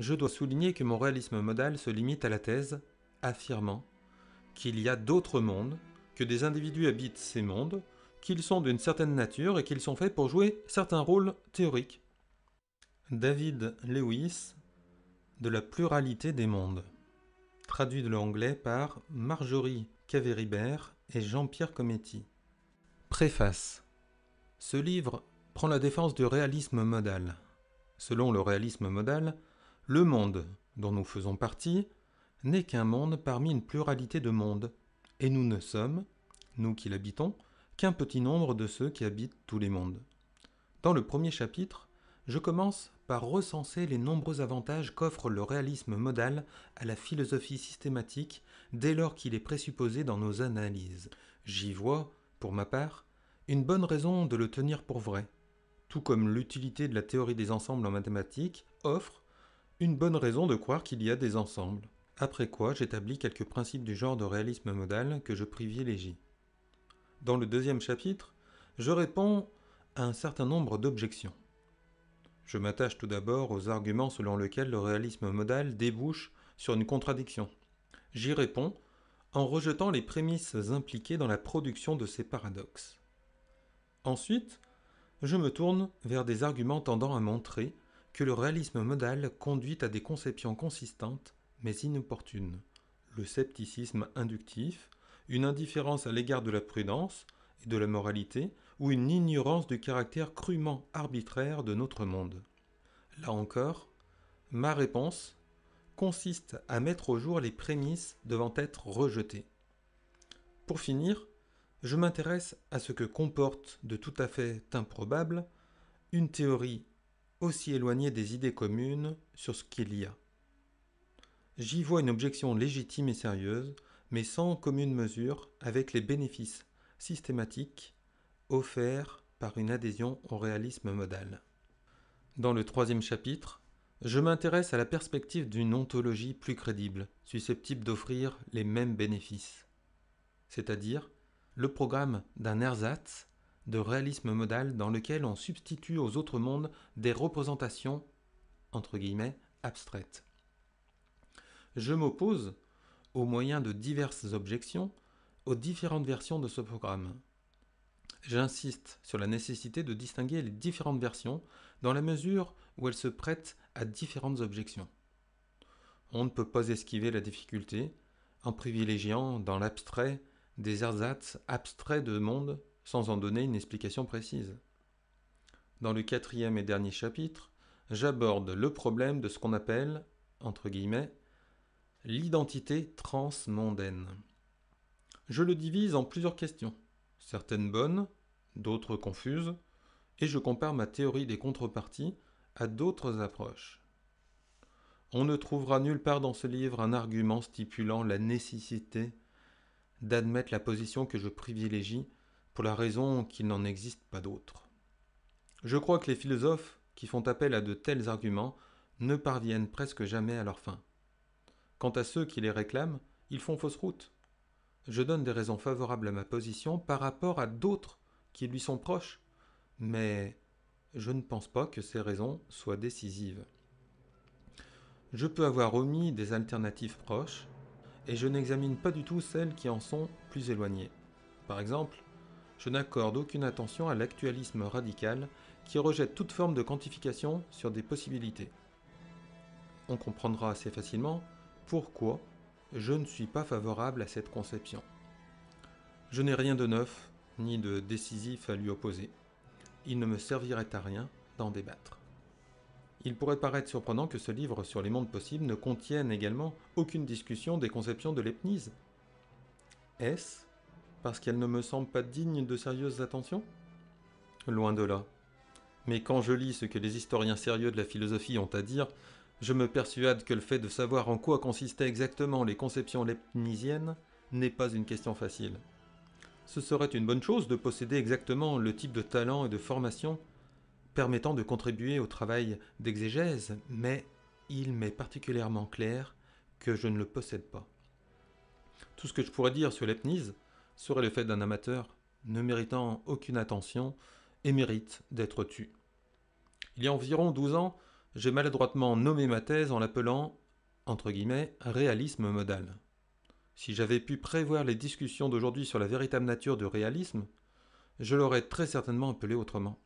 je dois souligner que mon réalisme modal se limite à la thèse affirmant qu'il y a d'autres mondes, que des individus habitent ces mondes, qu'ils sont d'une certaine nature et qu'ils sont faits pour jouer certains rôles théoriques. David Lewis de la pluralité des mondes, traduit de l'anglais par Marjorie Caveribert et Jean-Pierre Cometti. Préface. Ce livre prend la défense du réalisme modal. Selon le réalisme modal, le monde dont nous faisons partie n'est qu'un monde parmi une pluralité de mondes, et nous ne sommes, nous qui l'habitons, qu'un petit nombre de ceux qui habitent tous les mondes. Dans le premier chapitre, je commence par recenser les nombreux avantages qu'offre le réalisme modal à la philosophie systématique dès lors qu'il est présupposé dans nos analyses. J'y vois, pour ma part, une bonne raison de le tenir pour vrai, tout comme l'utilité de la théorie des ensembles en mathématiques offre, une bonne raison de croire qu'il y a des ensembles. Après quoi, j'établis quelques principes du genre de réalisme modal que je privilégie. Dans le deuxième chapitre, je réponds à un certain nombre d'objections. Je m'attache tout d'abord aux arguments selon lesquels le réalisme modal débouche sur une contradiction. J'y réponds en rejetant les prémices impliquées dans la production de ces paradoxes. Ensuite, je me tourne vers des arguments tendant à montrer que le réalisme modal conduit à des conceptions consistantes mais inopportunes, le scepticisme inductif, une indifférence à l'égard de la prudence et de la moralité, ou une ignorance du caractère crûment arbitraire de notre monde. Là encore, ma réponse consiste à mettre au jour les prémices devant être rejetées. Pour finir, je m'intéresse à ce que comporte de tout à fait improbable une théorie aussi éloigné des idées communes sur ce qu'il y a. J'y vois une objection légitime et sérieuse, mais sans commune mesure avec les bénéfices systématiques offerts par une adhésion au réalisme modal. Dans le troisième chapitre, je m'intéresse à la perspective d'une ontologie plus crédible, susceptible d'offrir les mêmes bénéfices, c'est-à-dire le programme d'un ersatz de réalisme modal dans lequel on substitue aux autres mondes des représentations, entre guillemets, abstraites. Je m'oppose, au moyen de diverses objections, aux différentes versions de ce programme. J'insiste sur la nécessité de distinguer les différentes versions dans la mesure où elles se prêtent à différentes objections. On ne peut pas esquiver la difficulté en privilégiant dans l'abstrait des ersatz abstraits de monde sans en donner une explication précise. Dans le quatrième et dernier chapitre, j'aborde le problème de ce qu'on appelle, entre guillemets, l'identité transmondaine. Je le divise en plusieurs questions, certaines bonnes, d'autres confuses, et je compare ma théorie des contreparties à d'autres approches. On ne trouvera nulle part dans ce livre un argument stipulant la nécessité d'admettre la position que je privilégie pour la raison qu'il n'en existe pas d'autre. Je crois que les philosophes qui font appel à de tels arguments ne parviennent presque jamais à leur fin. Quant à ceux qui les réclament, ils font fausse route. Je donne des raisons favorables à ma position par rapport à d'autres qui lui sont proches, mais je ne pense pas que ces raisons soient décisives. Je peux avoir omis des alternatives proches, et je n'examine pas du tout celles qui en sont plus éloignées. Par exemple, je n'accorde aucune attention à l'actualisme radical qui rejette toute forme de quantification sur des possibilités. On comprendra assez facilement pourquoi je ne suis pas favorable à cette conception. Je n'ai rien de neuf ni de décisif à lui opposer. Il ne me servirait à rien d'en débattre. Il pourrait paraître surprenant que ce livre sur les mondes possibles ne contienne également aucune discussion des conceptions de Leibniz. Est-ce parce qu'elle ne me semble pas digne de sérieuses attentions Loin de là. Mais quand je lis ce que les historiens sérieux de la philosophie ont à dire, je me persuade que le fait de savoir en quoi consistaient exactement les conceptions lepnisiennes n'est pas une question facile. Ce serait une bonne chose de posséder exactement le type de talent et de formation permettant de contribuer au travail d'exégèse, mais il m'est particulièrement clair que je ne le possède pas. Tout ce que je pourrais dire sur Lepnise, serait le fait d'un amateur ne méritant aucune attention et mérite d'être tu. Il y a environ 12 ans, j'ai maladroitement nommé ma thèse en l'appelant, entre guillemets, réalisme modal. Si j'avais pu prévoir les discussions d'aujourd'hui sur la véritable nature du réalisme, je l'aurais très certainement appelé autrement.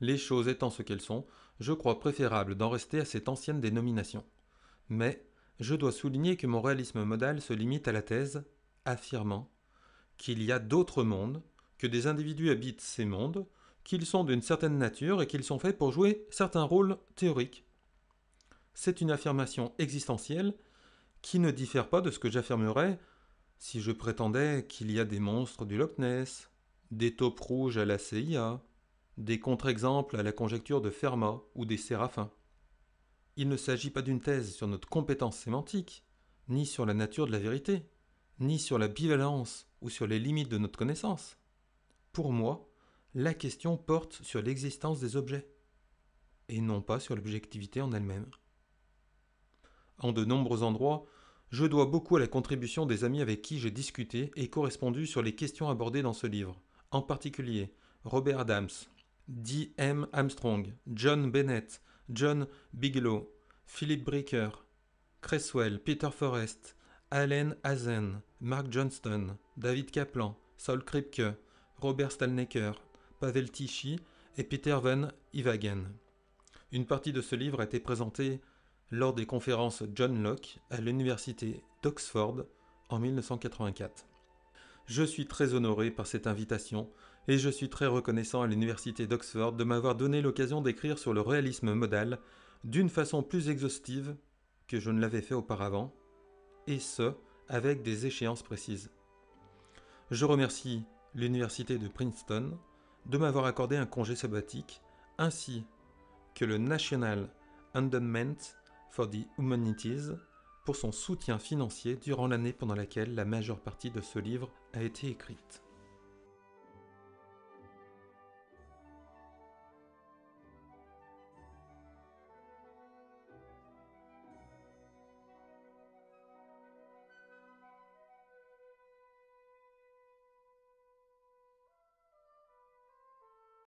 Les choses étant ce qu'elles sont, je crois préférable d'en rester à cette ancienne dénomination. Mais je dois souligner que mon réalisme modal se limite à la thèse affirmant qu'il y a d'autres mondes, que des individus habitent ces mondes, qu'ils sont d'une certaine nature et qu'ils sont faits pour jouer certains rôles théoriques. C'est une affirmation existentielle qui ne diffère pas de ce que j'affirmerais si je prétendais qu'il y a des monstres du Loch Ness, des taupes rouges à la CIA, des contre-exemples à la conjecture de Fermat ou des séraphins. Il ne s'agit pas d'une thèse sur notre compétence sémantique, ni sur la nature de la vérité, ni sur la bivalence ou sur les limites de notre connaissance. Pour moi, la question porte sur l'existence des objets, et non pas sur l'objectivité en elle-même. En de nombreux endroits, je dois beaucoup à la contribution des amis avec qui j'ai discuté et correspondu sur les questions abordées dans ce livre, en particulier Robert Adams, D. M. Armstrong, John Bennett, John Bigelow, Philip Bricker, Cresswell, Peter Forrest, Allen Hazen, Mark Johnston, David Kaplan, Saul Kripke, Robert Stalnecker, Pavel Tichy et Peter Van Iwagen. Une partie de ce livre a été présentée lors des conférences John Locke à l'université d'Oxford en 1984. Je suis très honoré par cette invitation et je suis très reconnaissant à l'université d'Oxford de m'avoir donné l'occasion d'écrire sur le réalisme modal d'une façon plus exhaustive que je ne l'avais fait auparavant et ce, avec des échéances précises. Je remercie l'Université de Princeton de m'avoir accordé un congé sabbatique, ainsi que le National Endowment for the Humanities pour son soutien financier durant l'année pendant laquelle la majeure partie de ce livre a été écrite.